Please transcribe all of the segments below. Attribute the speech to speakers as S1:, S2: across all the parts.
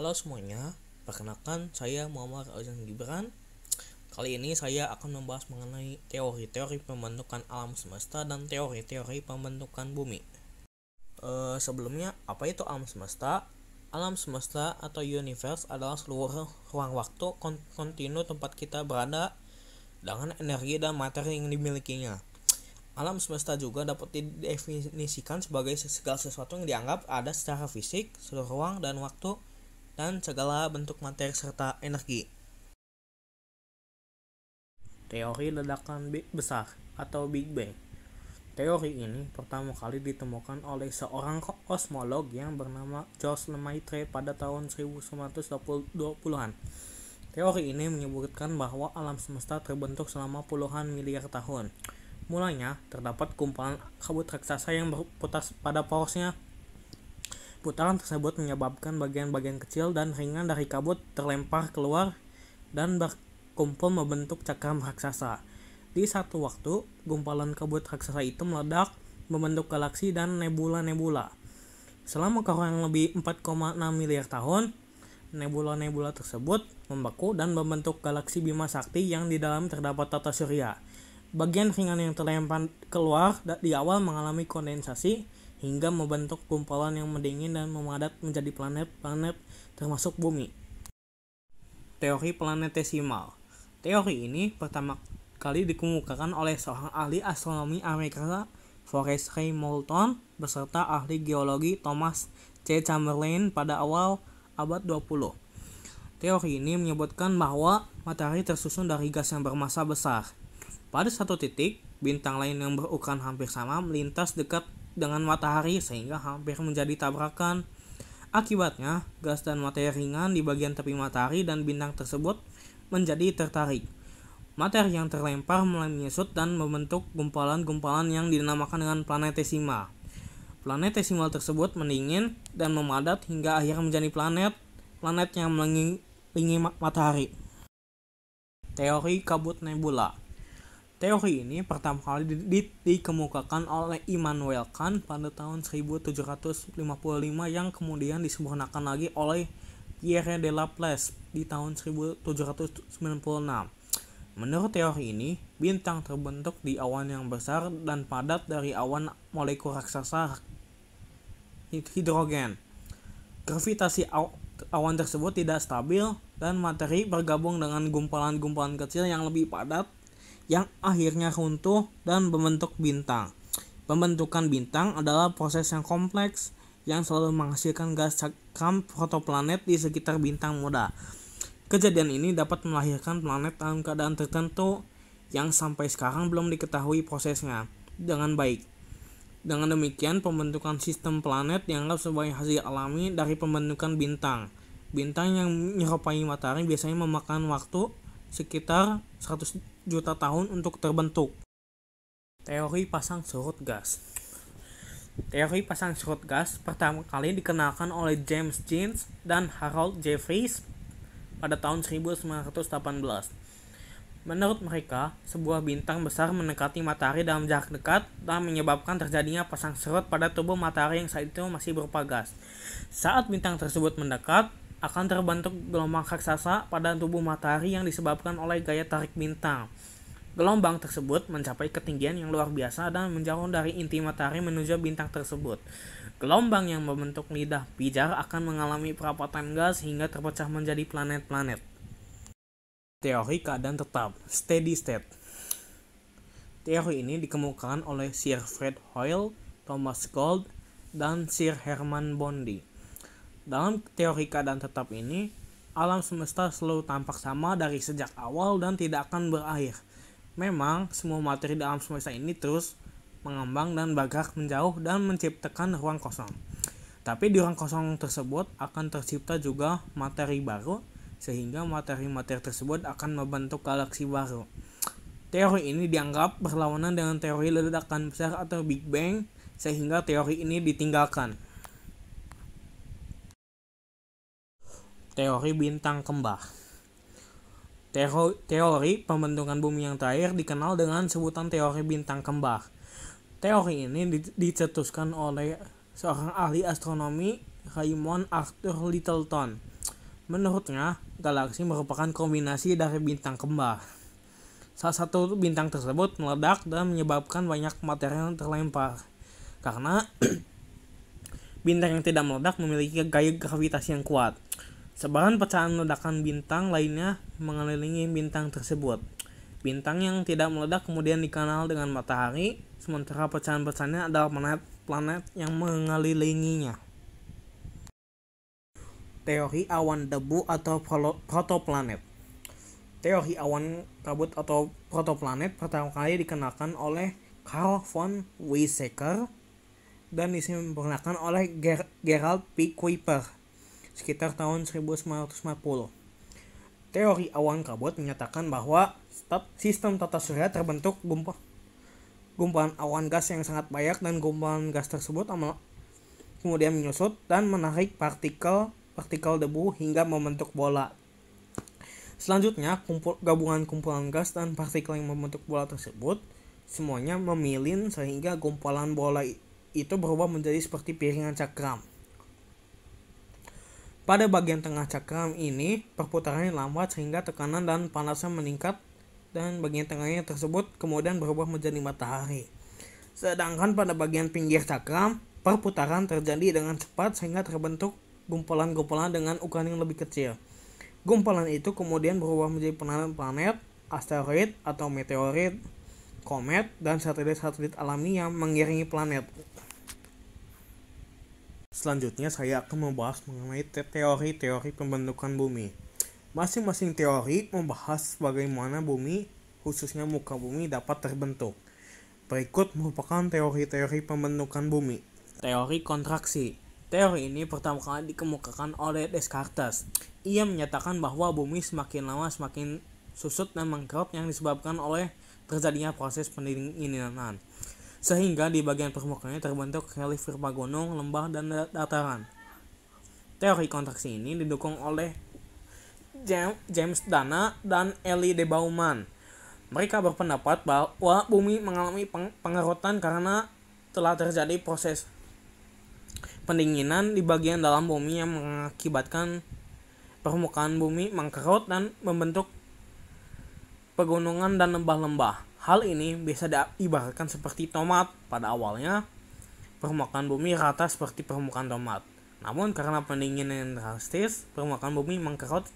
S1: Halo semuanya, perkenalkan saya Muhammad Ozan Gibran. Kali ini saya akan membahas mengenai teori-teori pembentukan alam semesta dan teori-teori pembentukan bumi. E, sebelumnya, apa itu alam semesta? Alam semesta atau universe adalah seluruh ruang waktu kontinu tempat kita berada dengan energi dan materi yang dimilikinya. Alam semesta juga dapat didefinisikan sebagai segala sesuatu yang dianggap ada secara fisik, seluruh ruang, dan waktu dan segala bentuk materi serta energi. Teori ledakan besar atau Big Bang Teori ini pertama kali ditemukan oleh seorang kosmolog yang bernama George Lemaitre pada tahun 1920-an. Teori ini menyebutkan bahwa alam semesta terbentuk selama puluhan miliar tahun. Mulanya, terdapat kumpulan kabut raksasa yang berputar pada porosnya Putaran tersebut menyebabkan bagian-bagian kecil dan ringan dari kabut terlempar keluar dan berkumpul membentuk cakram raksasa. Di satu waktu, gumpalan kabut raksasa itu meledak, membentuk galaksi dan nebula-nebula. Selama kurang lebih 4,6 miliar tahun, nebula-nebula tersebut membeku dan membentuk galaksi Bima Sakti yang di dalam terdapat tata surya. Bagian ringan yang terlempar keluar di awal mengalami kondensasi, hingga membentuk kumpulan yang mendingin dan memadat menjadi planet-planet termasuk bumi. Teori planetesimal. Teori ini pertama kali dikemukakan oleh seorang ahli astronomi Amerika Forrest Ray Moulton beserta ahli geologi Thomas C. Chamberlain pada awal abad 20. Teori ini menyebutkan bahwa matahari tersusun dari gas yang bermasa besar. Pada satu titik, bintang lain yang berukuran hampir sama melintas dekat dengan matahari sehingga hampir menjadi tabrakan. Akibatnya, gas dan materi ringan di bagian tepi matahari dan bintang tersebut menjadi tertarik. Materi yang terlempar mulai menyusut dan membentuk gumpalan-gumpalan yang dinamakan dengan planetesimal. Planetesimal tersebut mendingin dan memadat hingga akhirnya menjadi planet, planet yang melingi matahari. Teori kabut nebula Teori ini pertama kali di di dikemukakan oleh Immanuel Kant pada tahun 1755 yang kemudian disempurnakan lagi oleh Pierre de Laplace di tahun 1796. Menurut teori ini, bintang terbentuk di awan yang besar dan padat dari awan molekul raksasa hidrogen. Gravitasi aw awan tersebut tidak stabil dan materi bergabung dengan gumpalan-gumpalan kecil yang lebih padat yang akhirnya runtuh dan membentuk bintang. Pembentukan bintang adalah proses yang kompleks yang selalu menghasilkan gas cakram protoplanet di sekitar bintang muda. Kejadian ini dapat melahirkan planet dalam keadaan tertentu yang sampai sekarang belum diketahui prosesnya dengan baik. Dengan demikian, pembentukan sistem planet dianggap sebagai hasil alami dari pembentukan bintang. Bintang yang menyerupai matahari biasanya memakan waktu sekitar 100 juta tahun untuk terbentuk. Teori pasang surut gas. Teori pasang surut gas pertama kali dikenalkan oleh James Jeans dan Harold Jeffries pada tahun 1918. Menurut mereka, sebuah bintang besar mendekati matahari dalam jarak dekat dan menyebabkan terjadinya pasang surut pada tubuh matahari yang saat itu masih berupa gas. Saat bintang tersebut mendekat, akan terbentuk gelombang raksasa pada tubuh matahari yang disebabkan oleh gaya tarik bintang. Gelombang tersebut mencapai ketinggian yang luar biasa dan menjauh dari inti matahari menuju bintang tersebut. Gelombang yang membentuk lidah pijar akan mengalami perapatan gas hingga terpecah menjadi planet-planet. Teori keadaan tetap, steady state. Teori ini dikemukakan oleh Sir Fred Hoyle, Thomas Gold, dan Sir Herman Bondi. Dalam teori keadaan tetap ini, alam semesta selalu tampak sama dari sejak awal dan tidak akan berakhir. Memang, semua materi dalam semesta ini terus mengembang dan bergerak menjauh dan menciptakan ruang kosong. Tapi di ruang kosong tersebut akan tercipta juga materi baru, sehingga materi-materi tersebut akan membentuk galaksi baru. Teori ini dianggap berlawanan dengan teori ledakan besar atau Big Bang, sehingga teori ini ditinggalkan. Teori bintang kembar. Teori, teori pembentukan bumi yang terakhir dikenal dengan sebutan teori bintang kembar. Teori ini dicetuskan oleh seorang ahli astronomi Raymond Arthur Littleton. Menurutnya, galaksi merupakan kombinasi dari bintang kembar. Salah satu bintang tersebut meledak dan menyebabkan banyak materi yang terlempar. Karena bintang yang tidak meledak memiliki gaya gravitasi yang kuat. Sebaran pecahan ledakan bintang lainnya mengelilingi bintang tersebut. Bintang yang tidak meledak kemudian dikenal dengan matahari, sementara pecahan-pecahannya adalah planet-planet yang mengelilinginya. Teori awan debu atau protoplanet Teori awan kabut atau protoplanet pertama kali dikenakan oleh Carl von Weizsäcker dan disempurnakan oleh Ger Gerald P. Kuiper sekitar tahun 1950. Teori awan kabut menyatakan bahwa sistem tata surya terbentuk gumpa, gumpalan awan gas yang sangat banyak dan gumpalan gas tersebut kemudian menyusut dan menarik partikel partikel debu hingga membentuk bola. Selanjutnya, kumpul, gabungan kumpulan gas dan partikel yang membentuk bola tersebut semuanya memilin sehingga gumpalan bola itu berubah menjadi seperti piringan cakram. Pada bagian tengah cakram ini, perputarannya lambat sehingga tekanan dan panasnya meningkat dan bagian tengahnya tersebut kemudian berubah menjadi matahari. Sedangkan pada bagian pinggir cakram, perputaran terjadi dengan cepat sehingga terbentuk gumpalan-gumpalan dengan ukuran yang lebih kecil. Gumpalan itu kemudian berubah menjadi planet-planet, asteroid atau meteorit, komet, dan satelit-satelit alami yang mengiringi planet. Selanjutnya saya akan membahas mengenai teori-teori pembentukan bumi. Masing-masing teori membahas bagaimana bumi, khususnya muka bumi dapat terbentuk. Berikut merupakan teori-teori pembentukan bumi. Teori kontraksi. Teori ini pertama kali dikemukakan oleh Descartes. Ia menyatakan bahwa bumi semakin lama semakin susut dan mengkerut yang disebabkan oleh terjadinya proses pendinginan sehingga di bagian permukaannya terbentuk relief berupa gunung, lembah, dan dataran. Teori kontraksi ini didukung oleh James Dana dan Ellie de Bauman. Mereka berpendapat bahwa bumi mengalami peng pengerutan karena telah terjadi proses pendinginan di bagian dalam bumi yang mengakibatkan permukaan bumi mengkerut dan membentuk pegunungan dan lembah-lembah. Hal ini bisa diibaratkan seperti tomat pada awalnya, permukaan bumi rata seperti permukaan tomat. Namun karena pendinginan yang drastis, permukaan bumi mengkerut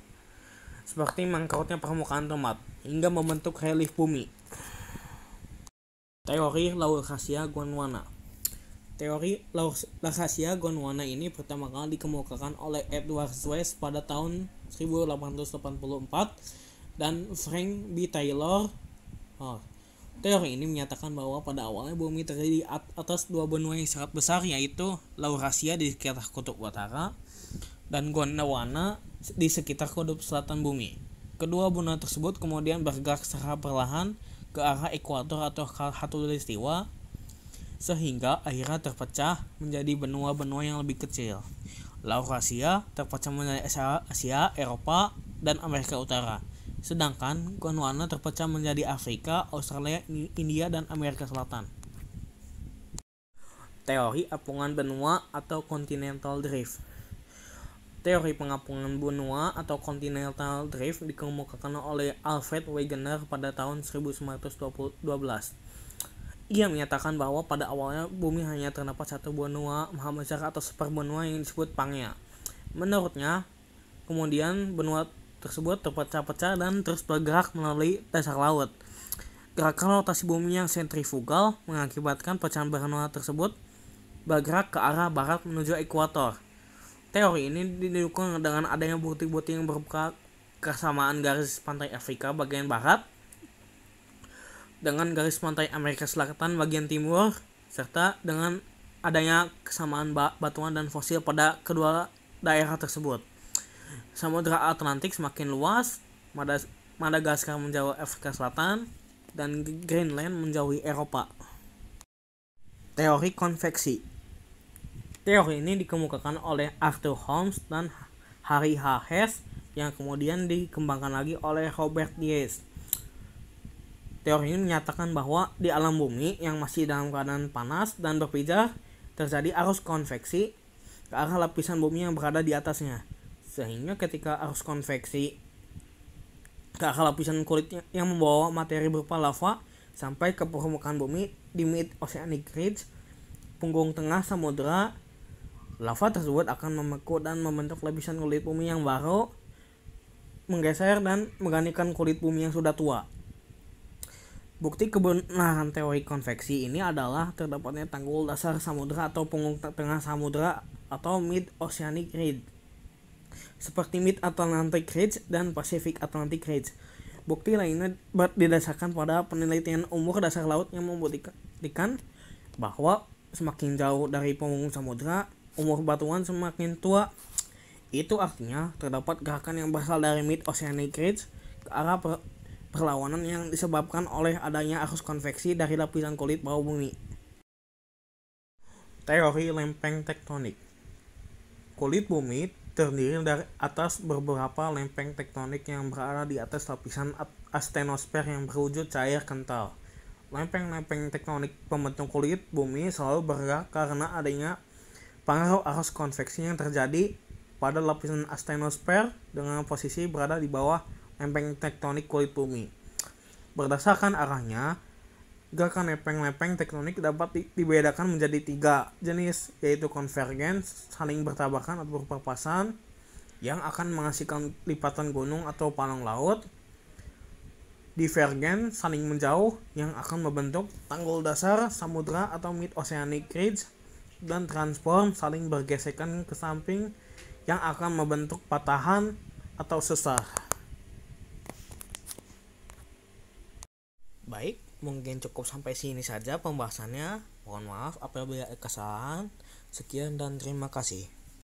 S1: seperti mengkerutnya permukaan tomat hingga membentuk relief bumi. Teori Laurasia Gondwana Teori Laurasia Gondwana ini pertama kali dikemukakan oleh Edward Swiss pada tahun 1884 dan Frank B. Taylor oh, Teori ini menyatakan bahwa pada awalnya bumi terdiri atas dua benua yang sangat besar yaitu Laurasia di sekitar kutub utara dan Gondwana di sekitar kutub selatan bumi. Kedua benua tersebut kemudian bergerak secara perlahan ke arah ekuator atau khatulistiwa sehingga akhirnya terpecah menjadi benua-benua yang lebih kecil. Laurasia terpecah menjadi Asia, Eropa, dan Amerika Utara Sedangkan Gondwana terpecah menjadi Afrika, Australia, India, dan Amerika Selatan. Teori apungan benua atau continental drift. Teori pengapungan benua atau continental drift dikemukakan oleh Alfred Wegener pada tahun 1912. Ia menyatakan bahwa pada awalnya bumi hanya terdapat satu benua besar atau benua yang disebut Pangea. Menurutnya, kemudian benua tersebut terpecah-pecah dan terus bergerak melalui dasar laut. Gerakan rotasi bumi yang sentrifugal mengakibatkan pecahan beranola tersebut bergerak ke arah barat menuju ekuator. Teori ini didukung dengan adanya bukti-bukti yang berupa kesamaan garis pantai Afrika bagian barat dengan garis pantai Amerika Selatan bagian timur serta dengan adanya kesamaan batuan dan fosil pada kedua daerah tersebut. Samudra Atlantik semakin luas, Madagaskar menjauhi Afrika Selatan, dan Greenland menjauhi Eropa. Teori konveksi Teori ini dikemukakan oleh Arthur Holmes dan Harry H. Hess yang kemudian dikembangkan lagi oleh Robert Diez. Teori ini menyatakan bahwa di alam bumi yang masih dalam keadaan panas dan berpijar, terjadi arus konveksi ke arah lapisan bumi yang berada di atasnya sehingga ketika arus konveksi ke akar lapisan kulitnya yang membawa materi berupa lava sampai ke permukaan bumi di mid oceanic ridge punggung tengah samudera lava tersebut akan memeku dan membentuk lapisan kulit bumi yang baru menggeser dan menggantikan kulit bumi yang sudah tua Bukti kebenaran teori konveksi ini adalah terdapatnya tanggul dasar samudera atau punggung tengah samudera atau mid oceanic ridge seperti Mid Atlantic Ridge dan Pacific Atlantic Ridge. Bukti lainnya berdasarkan pada penelitian umur dasar laut yang membuktikan bahwa semakin jauh dari punggung samudra, umur batuan semakin tua. Itu artinya terdapat gerakan yang berasal dari Mid Oceanic Ridge ke arah per perlawanan yang disebabkan oleh adanya arus konveksi dari lapisan kulit bawah bumi. Teori lempeng tektonik. Kulit bumi terdiri dari atas beberapa lempeng tektonik yang berada di atas lapisan astenosfer yang berwujud cair kental. Lempeng-lempeng tektonik pembentuk kulit bumi selalu bergerak karena adanya pengaruh arus konveksi yang terjadi pada lapisan astenosfer dengan posisi berada di bawah lempeng tektonik kulit bumi. Berdasarkan arahnya, gerakan lepeng-lepeng tektonik dapat dibedakan menjadi tiga jenis, yaitu konvergens, saling bertabakan atau berpapasan, yang akan menghasilkan lipatan gunung atau palang laut, divergen, saling menjauh, yang akan membentuk tanggul dasar, samudra atau mid-oceanic ridge, dan transform, saling bergesekan ke samping, yang akan membentuk patahan atau sesar. mungkin cukup sampai sini saja pembahasannya mohon maaf apabila ada kesalahan sekian dan terima kasih